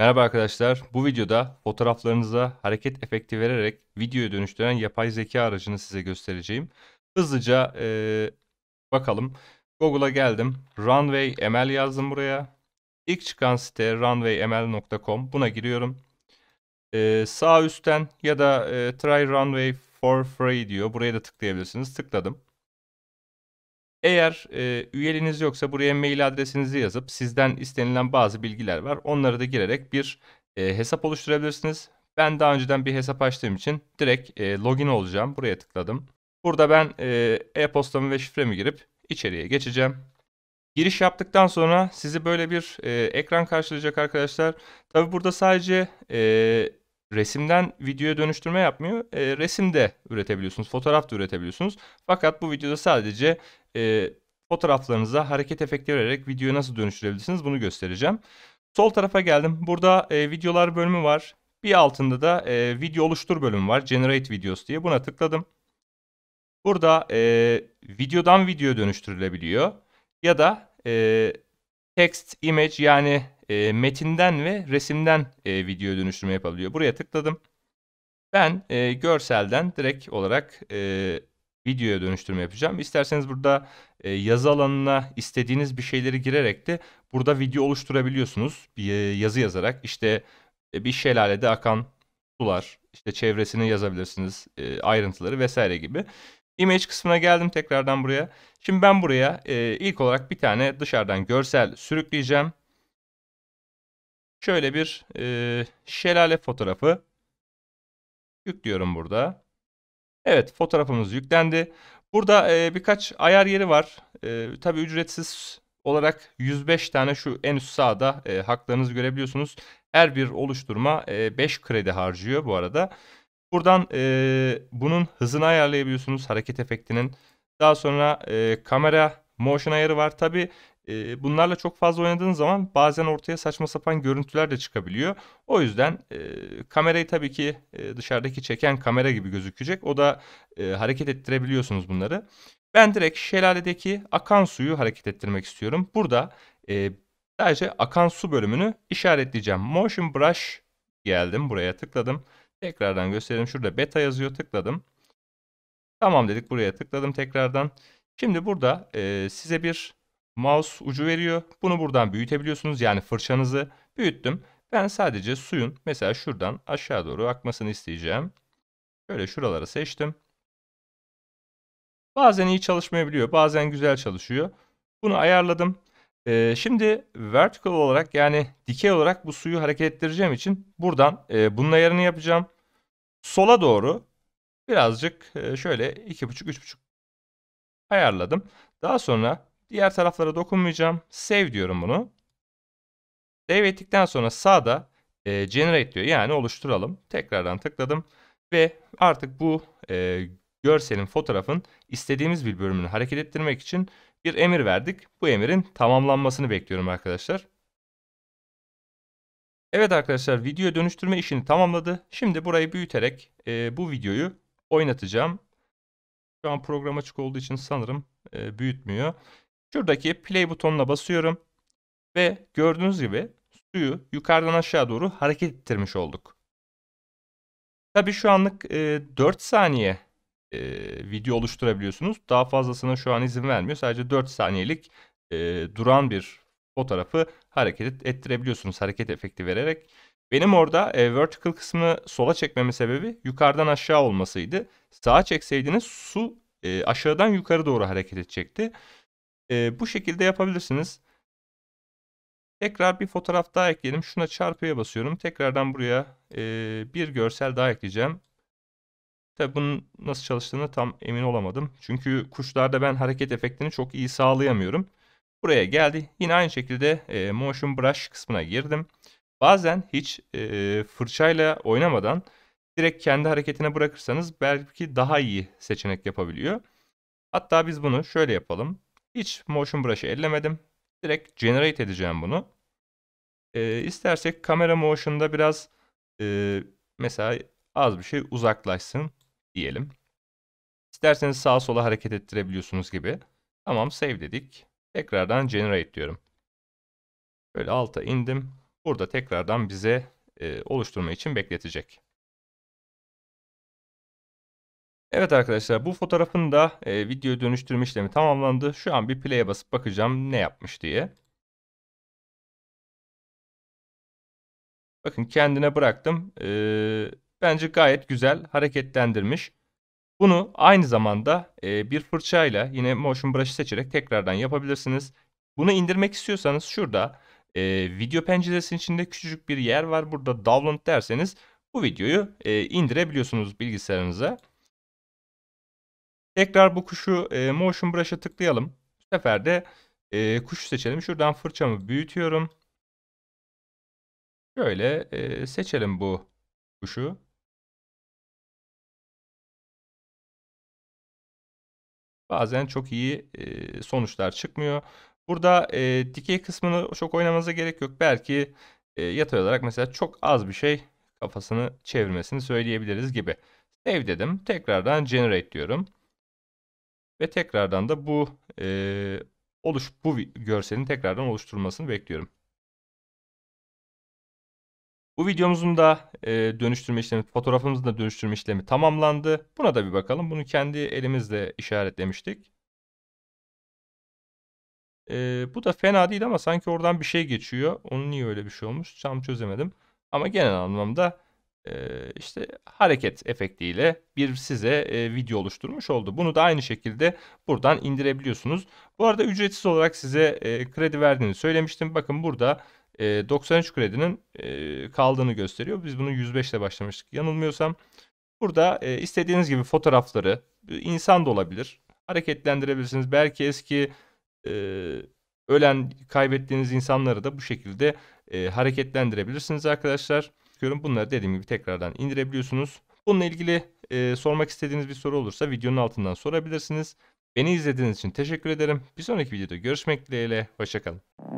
Merhaba arkadaşlar. Bu videoda fotoğraflarınıza hareket efekti vererek videoya dönüştüren yapay zeka aracını size göstereceğim. Hızlıca ee, bakalım. Google'a geldim. Runway ML yazdım buraya. İlk çıkan site runwayml.com. Buna giriyorum. E, sağ üstten ya da e, try runway for free diyor. Buraya da tıklayabilirsiniz. Tıkladım. Eğer e, üyeliğiniz yoksa buraya mail adresinizi yazıp sizden istenilen bazı bilgiler var. Onları da girerek bir e, hesap oluşturabilirsiniz. Ben daha önceden bir hesap açtığım için direkt e, login olacağım. Buraya tıkladım. Burada ben e, e-postamı ve şifremi girip içeriye geçeceğim. Giriş yaptıktan sonra sizi böyle bir e, ekran karşılayacak arkadaşlar. Tabi burada sadece e, resimden videoya dönüştürme yapmıyor. E, resim de üretebiliyorsunuz, fotoğraf da üretebiliyorsunuz. Fakat bu videoda sadece e, fotoğraflarınıza hareket efekti vererek videoyu nasıl dönüştürebilirsiniz bunu göstereceğim. Sol tarafa geldim. Burada e, videolar bölümü var. Bir altında da e, video oluştur bölümü var. Generate videos diye buna tıkladım. Burada e, videodan video dönüştürülebiliyor. Ya da e, text image yani e, metinden ve resimden e, video dönüştürme yapabiliyor. Buraya tıkladım. Ben e, görselden direkt olarak e, videoya dönüştürme yapacağım. İsterseniz burada e, yazı alanına istediğiniz bir şeyleri girerek de burada video oluşturabiliyorsunuz. Bir e, yazı yazarak işte e, bir şelalede akan sular, işte çevresini yazabilirsiniz, e, ayrıntıları vesaire gibi. Image kısmına geldim tekrardan buraya. Şimdi ben buraya e, ilk olarak bir tane dışarıdan görsel sürükleyeceğim. Şöyle bir e, şelale fotoğrafı yüklüyorum burada. Evet fotoğrafımız yüklendi. Burada e, birkaç ayar yeri var. E, tabii ücretsiz olarak 105 tane şu en üst sağda e, haklarınızı görebiliyorsunuz. Her bir oluşturma e, 5 kredi harcıyor bu arada. Buradan e, bunun hızını ayarlayabiliyorsunuz hareket efektinin. Daha sonra e, kamera motion ayarı var. Tabi e, bunlarla çok fazla oynadığınız zaman bazen ortaya saçma sapan görüntüler de çıkabiliyor. O yüzden e, kamerayı tabii ki e, dışarıdaki çeken kamera gibi gözükecek. O da e, hareket ettirebiliyorsunuz bunları. Ben direkt şelaledeki akan suyu hareket ettirmek istiyorum. Burada e, sadece akan su bölümünü işaretleyeceğim. Motion brush geldim buraya tıkladım. Tekrardan gösterelim. Şurada beta yazıyor. Tıkladım. Tamam dedik. Buraya tıkladım tekrardan. Şimdi burada e, size bir mouse ucu veriyor. Bunu buradan büyütebiliyorsunuz. Yani fırçanızı büyüttüm. Ben sadece suyun mesela şuradan aşağı doğru akmasını isteyeceğim. Şöyle şuraları seçtim. Bazen iyi çalışmayabiliyor. Bazen güzel çalışıyor. Bunu ayarladım. Ee, şimdi vertical olarak yani dikey olarak bu suyu hareket ettireceğim için buradan e, bunun ayarını yapacağım. Sola doğru birazcık e, şöyle 2.5-3.5 ayarladım. Daha sonra diğer taraflara dokunmayacağım. Save diyorum bunu. Save ettikten sonra sağda e, generate diyor. Yani oluşturalım. Tekrardan tıkladım. Ve artık bu e, görselin, fotoğrafın istediğimiz bir bölümünü hareket ettirmek için bir emir verdik. Bu emirin tamamlanmasını bekliyorum arkadaşlar. Evet arkadaşlar video dönüştürme işini tamamladı. Şimdi burayı büyüterek e, bu videoyu oynatacağım. Şu an program açık olduğu için sanırım e, büyütmüyor. Şuradaki play butonuna basıyorum. Ve gördüğünüz gibi suyu yukarıdan aşağı doğru hareket ettirmiş olduk. Tabi şu anlık e, 4 saniye e, video oluşturabiliyorsunuz. Daha fazlasına şu an izin vermiyor. Sadece 4 saniyelik e, duran bir fotoğrafı hareket ettirebiliyorsunuz hareket efekti vererek. Benim orada e, vertical kısmını sola çekmemin sebebi yukarıdan aşağı olmasıydı. Sağa çekseydiniz su e, aşağıdan yukarı doğru hareket edecekti. E, bu şekilde yapabilirsiniz. Tekrar bir fotoğraf daha ekleyelim. Şuna çarpıya basıyorum. Tekrardan buraya e, bir görsel daha ekleyeceğim. Tabi bunun nasıl çalıştığını tam emin olamadım. Çünkü kuşlarda ben hareket efektini çok iyi sağlayamıyorum. Buraya geldi. Yine aynı şekilde e, motion brush kısmına girdim. Bazen hiç e, fırçayla oynamadan direkt kendi hareketine bırakırsanız belki daha iyi seçenek yapabiliyor. Hatta biz bunu şöyle yapalım. Hiç motion brush'ı ellemedim. Direkt generate edeceğim bunu. E, istersek kamera motion'da biraz e, mesela az bir şey uzaklaşsın diyelim. İsterseniz sağa sola hareket ettirebiliyorsunuz gibi. Tamam save dedik. Tekrardan generate diyorum. Böyle alta indim. Burada tekrardan bize e, oluşturma için bekletecek. Evet arkadaşlar bu fotoğrafın da e, video dönüştürme işlemi tamamlandı. Şu an bir play'e basıp bakacağım ne yapmış diye. Bakın kendine bıraktım. Ee, Bence gayet güzel hareketlendirmiş. Bunu aynı zamanda e, bir fırçayla yine motion brush'ı seçerek tekrardan yapabilirsiniz. Bunu indirmek istiyorsanız şurada e, video penceresinin içinde küçücük bir yer var. Burada download derseniz bu videoyu e, indirebiliyorsunuz bilgisayarınıza. Tekrar bu kuşu e, motion brush'a tıklayalım. Bu sefer de e, kuşu seçelim. Şuradan fırçamı büyütüyorum. Şöyle e, seçelim bu kuşu. bazen çok iyi e, sonuçlar çıkmıyor. Burada e, dikey kısmını çok oynamanıza gerek yok. Belki e, yatay olarak mesela çok az bir şey kafasını çevirmesini söyleyebiliriz gibi. Save dedim. Tekrardan generate diyorum. Ve tekrardan da bu e, oluş bu görselin tekrardan oluşturulmasını bekliyorum. Bu videomuzun da e, dönüştürme işlemi, fotoğrafımızın da dönüştürme işlemi tamamlandı. Buna da bir bakalım. Bunu kendi elimizle işaretlemiştik. E, bu da fena değil ama sanki oradan bir şey geçiyor. Onun niye öyle bir şey olmuş tam çözemedim. Ama genel anlamda e, işte hareket efektiyle bir size e, video oluşturmuş oldu. Bunu da aynı şekilde buradan indirebiliyorsunuz. Bu arada ücretsiz olarak size e, kredi verdiğini söylemiştim. Bakın burada e, 93 kredinin e, kaldığını gösteriyor. Biz bunu 105 ile başlamıştık yanılmıyorsam. Burada e, istediğiniz gibi fotoğrafları e, insan da olabilir. Hareketlendirebilirsiniz. Belki eski e, ölen kaybettiğiniz insanları da bu şekilde e, hareketlendirebilirsiniz arkadaşlar. Bunları dediğim gibi tekrardan indirebiliyorsunuz. Bununla ilgili e, sormak istediğiniz bir soru olursa videonun altından sorabilirsiniz. Beni izlediğiniz için teşekkür ederim. Bir sonraki videoda görüşmek dileğiyle. Hoşçakalın.